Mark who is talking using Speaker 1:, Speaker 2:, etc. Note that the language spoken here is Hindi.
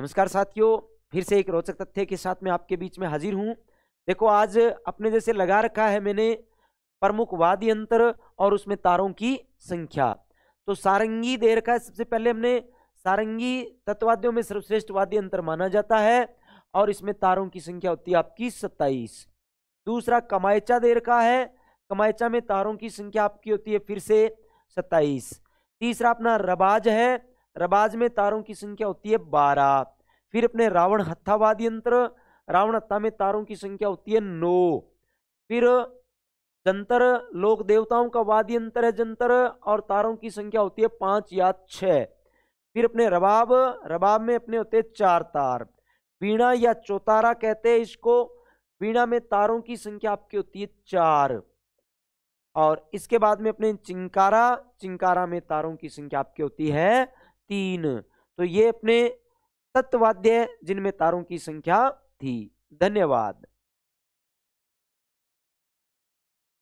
Speaker 1: नमस्कार साथियों फिर से एक रोचक तथ्य के साथ मैं आपके बीच में हाजिर हूँ देखो आज अपने जैसे लगा रखा है मैंने प्रमुख वाद्य यंत्र और उसमें तारों की संख्या तो सारंगी दे रखा है सबसे पहले हमने सारंगी तत्वाद्यों में सर्वश्रेष्ठ वाद्य यंत्र माना जाता है और इसमें तारों की संख्या होती है आपकी सत्ताईस दूसरा कमायचा दे रखा है कमायचा में तारों की संख्या आपकी होती है फिर से सत्ताईस तीसरा अपना रबाज है रबाज में तारों की संख्या होती है बारह फिर अपने रावण हत्था यंत्र रावण हत्था में तारों की संख्या होती है नौ फिर जंतर लोक देवताओं का वाद्य यंत्र है जंतर और तारों की संख्या होती है पांच या छ फिर अपने रबाब रबाब में अपने होते हैं चार तार बीणा या चौतारा कहते हैं इसको बीणा में तारों की संख्या आपकी होती है चार और इसके बाद में अपने चिंकारा चिंकारा में तारों की संख्या आपकी होती है तीन तो ये अपने तत्ववाद्य जिनमें तारों की संख्या थी धन्यवाद